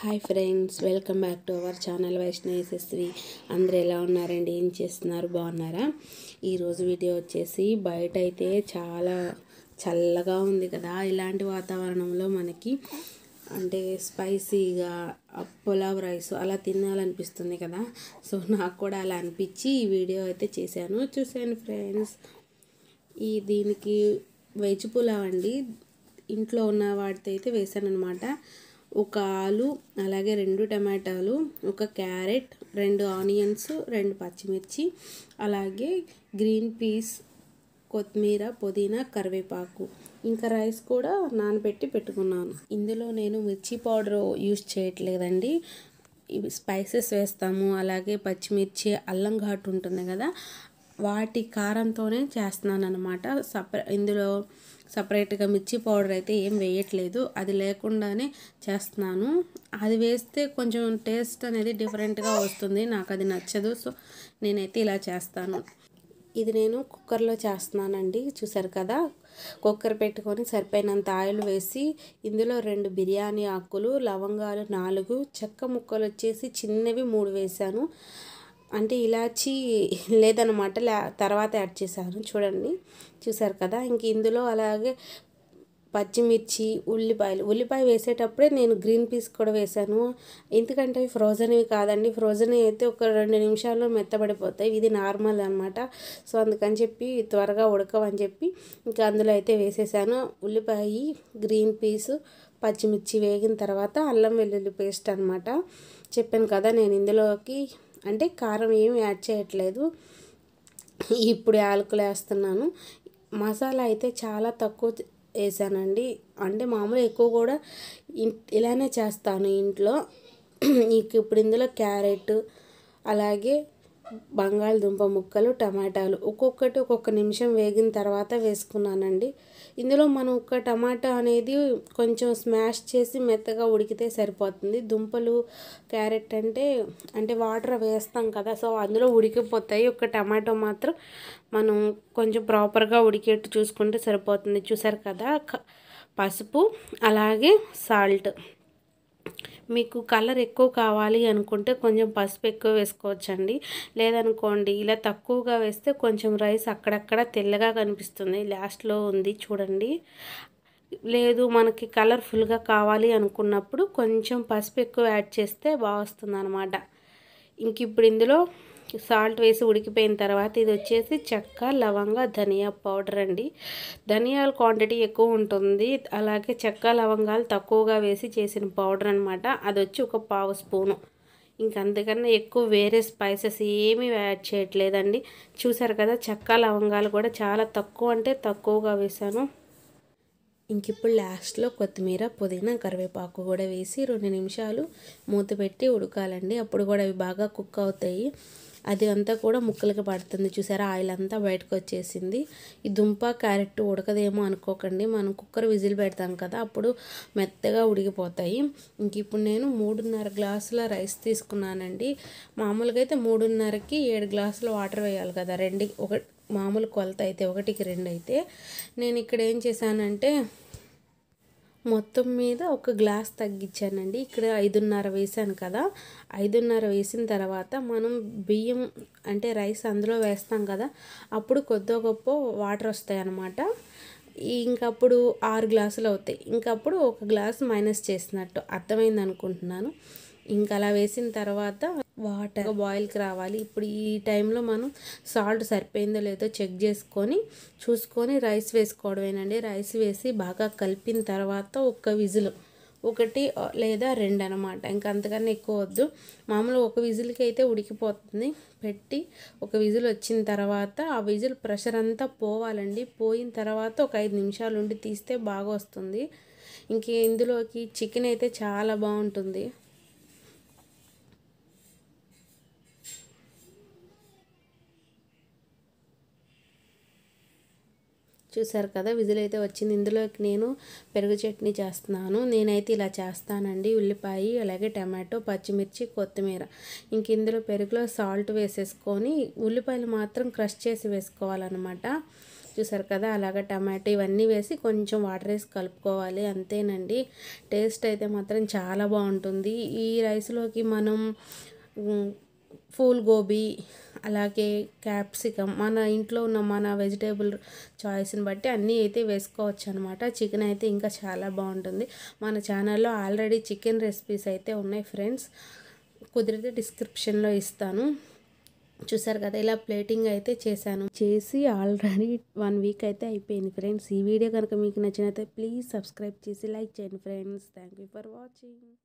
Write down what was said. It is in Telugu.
hi friends welcome back to our channel Vaishnava Yashasvi అందరు ఎలా ఉన్నారండి ఏం చేస్తున్నారు బాగున్నారా ఈరోజు వీడియో వచ్చేసి బయట అయితే చాలా చల్లగా ఉంది కదా ఇలాంటి వాతావరణంలో మనకి అంటే స్పైసీగా పులావ్ రైస్ అలా తినాలనిపిస్తుంది కదా సో నాకు కూడా అలా అనిపించి ఈ వీడియో అయితే చేశాను చూశాను ఫ్రెండ్స్ ఈ దీనికి వెజ్ పులావ్ అండి ఇంట్లో ఉన్న వాటితో అయితే వేశాను అనమాట ఒక ఆలు అలాగే రెండు టమాటాలు ఒక క్యారెట్ రెండు ఆనియన్స్ రెండు పచ్చిమిర్చి అలాగే గ్రీన్ పీస్ కొత్తిమీర పుదీనా కరివేపాకు ఇంకా రైస్ కూడా నానబెట్టి పెట్టుకున్నాను ఇందులో నేను మిర్చి పౌడర్ యూజ్ చేయట్లేదండి స్పైసెస్ వేస్తాము అలాగే పచ్చిమిర్చి అల్లం ఘాటు ఉంటుంది కదా వాటి కారంతోనే చేస్తున్నాను అనమాట సపరే ఇందులో సపరేట్గా మిర్చి పౌడర్ అయితే ఏం వేయట్లేదు అది లేకుండానే చేస్తున్నాను అది వేస్తే కొంచెం టేస్ట్ అనేది డిఫరెంట్గా వస్తుంది నాకు అది నచ్చదు సో నేనైతే ఇలా చేస్తాను ఇది నేను కుక్కర్లో చేస్తున్నానండి చూసారు కదా కుక్కర్ పెట్టుకొని సరిపోయినంత ఆయిల్ వేసి ఇందులో రెండు బిర్యానీ ఆకులు లవంగాలు నాలుగు చెక్క ముక్కలు వచ్చేసి చిన్నవి మూడు వేశాను అంటే ఇలాచి లేదనమాట లే తర్వాత యాడ్ చేశాను చూడండి చూసారు కదా ఇంక ఇందులో అలాగే పచ్చిమిర్చి ఉల్లిపాయలు ఉల్లిపాయ వేసేటప్పుడే నేను గ్రీన్ పీస్ కూడా వేశాను ఎందుకంటే అవి ఫ్రోజన్వి కాదండి ఫ్రోజన్ అయితే ఒక రెండు నిమిషాల్లో మెత్తబడిపోతాయి ఇది నార్మల్ అనమాట సో అందుకని చెప్పి త్వరగా ఉడకవని చెప్పి ఇంకా అందులో అయితే వేసేసాను ఉల్లిపాయ గ్రీన్ పీసు పచ్చిమిర్చి వేగిన తర్వాత అల్లం వెల్లుల్లి పేస్ట్ అనమాట చెప్పాను కదా నేను ఇందులోకి అంటే కారం ఏమి యాడ్ చేయట్లేదు ఇప్పుడు యాలకులు వేస్తున్నాను మసాలా అయితే చాలా తక్కువ వేసానండి అంటే మామూలు ఎక్కువ కూడా ఇలానే చేస్తాను ఇంట్లో ఇప్పుడు ఇందులో క్యారెట్ అలాగే బంగాళదుంప ముక్కలు టమాటాలు ఒక్కొక్కటి ఒక్కొక్క నిమిషం వేగిన తర్వాత వేసుకున్నానండి ఇందులో మనం ఒక్క టమాటా అనేది కొంచెం స్మాష్ చేసి మెత్తగా ఉడికితే సరిపోతుంది దుంపలు క్యారెట్ అంటే అంటే వాటర్ వేస్తాం కదా సో అందులో ఉడికిపోతాయి ఒక్క టమాటో మాత్రం మనం కొంచెం ప్రాపర్గా ఉడికేట్టు చూసుకుంటే సరిపోతుంది చూసారు కదా పసుపు అలాగే సాల్ట్ మీకు కలర్ ఎక్కువ కావాలి అనుకుంటే కొంచెం పసుపు ఎక్కువ వేసుకోవచ్చండి లేదనుకోండి ఇలా తక్కువగా వేస్తే కొంచెం రైస్ అక్కడక్కడ తెల్లగా కనిపిస్తుంది లాస్ట్లో ఉంది చూడండి లేదు మనకి కలర్ఫుల్గా కావాలి అనుకున్నప్పుడు కొంచెం పసుపు ఎక్కువ యాడ్ చేస్తే బాగా వస్తుంది ఇంక ఇప్పుడు ఇందులో సాల్ట్ వేసి ఉడికిపోయిన తర్వాత ఇది వచ్చేసి చెక్క లవంగ ధనియా పౌడర్ అండి ధనియాల క్వాంటిటీ ఎక్కువ ఉంటుంది అలాగే చెక్క లవంగాలు తక్కువగా వేసి చేసిన పౌడర్ అనమాట అది వచ్చి ఒక పావు స్పూను ఇంకంతకన్నా ఎక్కువ వేరే స్పైసెస్ ఏమీ యాడ్ చేయట్లేదండి చూసారు కదా చెక్క లవంగాలు కూడా చాలా తక్కువ అంటే తక్కువగా వేసాను ఇంక ఇప్పుడు లాస్ట్లో కొత్తిమీర పుదీనా కరివేపాకు కూడా వేసి రెండు నిమిషాలు మూత పెట్టి ఉడకాలండి అప్పుడు కూడా అవి బాగా కుక్ అవుతాయి అది అంతా కూడా ముక్కలకి పడుతుంది చూసారా ఆయిల్ అంతా బయటకు వచ్చేసింది ఈ దుంప క్యారెట్ ఉడకదేమో అనుకోకండి మనం కుక్కర్ విజిల్ పెడతాం కదా అప్పుడు మెత్తగా ఉడికిపోతాయి ఇంక ఇప్పుడు నేను మూడున్నర గ్లాసుల రైస్ తీసుకున్నానండి మామూలుగా అయితే మూడున్నరకి ఏడు గ్లాసుల వాటర్ వేయాలి కదా రెండు ఒక మామూలు కొలత అయితే ఒకటికి రెండు అయితే నేను ఇక్కడ ఏం చేశానంటే మొత్తం మీద ఒక గ్లాస్ తగ్గించానండి ఇక్కడ ఐదున్నర వేసాను కదా ఐదున్నర వేసిన తర్వాత మనం బియ్యం అంటే రైస్ అందులో వేస్తాం కదా అప్పుడు కొద్ది గొప్ప వాటర్ వస్తాయి అన్నమాట ఇంకప్పుడు ఆరు గ్లాసులు అవుతాయి ఇంకప్పుడు ఒక గ్లాస్ మైనస్ చేసినట్టు అర్థమైంది అనుకుంటున్నాను ఇంకా అలా వేసిన తర్వాత వాటర్ బాయిల్కి రావాలి ఇప్పుడు ఈ టైంలో మనం సాల్ట్ సరిపోయిందో లేదో చెక్ చేసుకొని చూసుకొని రైస్ వేసుకోవడమేనండి రైస్ వేసి బాగా కలిపిన తర్వాత ఒక్క విజిల్ ఒకటి లేదా రెండు అనమాట ఇంకా అంతకన్నా ఎక్కువ వద్దు మామూలు ఒక విజిల్కి అయితే ఉడికిపోతుంది పెట్టి ఒక విజిల్ వచ్చిన తర్వాత ఆ విజిల్ ప్రెషర్ అంతా పోవాలండి పోయిన తర్వాత ఒక ఐదు నిమిషాలు ఉండి తీస్తే బాగా వస్తుంది ఇంక ఇందులోకి చికెన్ అయితే చాలా బాగుంటుంది చూసారు కదా విజిల్ అయితే వచ్చింది ఇందులోకి నేను పెరుగు చట్నీ చేస్తున్నాను నేనైతే ఇలా చేస్తానండి ఉల్లిపాయ అలాగే టమాటో పచ్చిమిర్చి కొత్తిమీర ఇంక ఇందులో పెరుగులో సాల్ట్ వేసేసుకొని ఉల్లిపాయలు మాత్రం క్రష్ చేసి వేసుకోవాలన్నమాట చూసారు కదా అలాగ టమాటో ఇవన్నీ వేసి కొంచెం వాటర్ వేసి కలుపుకోవాలి అంతేనండి టేస్ట్ అయితే మాత్రం చాలా బాగుంటుంది ఈ రైస్లోకి మనం ఫూల్ గోబీ అలాగే క్యాప్సికమ్ మన ఇంట్లో ఉన్న మన వెజిటేబుల్ చాయిస్ని బట్టి అన్నీ అయితే వేసుకోవచ్చు అనమాట చికెన్ అయితే ఇంకా చాలా బాగుంటుంది మన ఛానల్లో ఆల్రెడీ చికెన్ రెసిపీస్ అయితే ఉన్నాయి ఫ్రెండ్స్ కుదిరితే డిస్క్రిప్షన్లో ఇస్తాను చూసారు కదా ఇలా ప్లేటింగ్ అయితే చేశాను చేసి ఆల్రెడీ వన్ వీక్ అయితే అయిపోయింది ఫ్రెండ్స్ ఈ వీడియో కనుక మీకు నచ్చినైతే ప్లీజ్ సబ్స్క్రైబ్ చేసి లైక్ చేయండి friends thank you for watching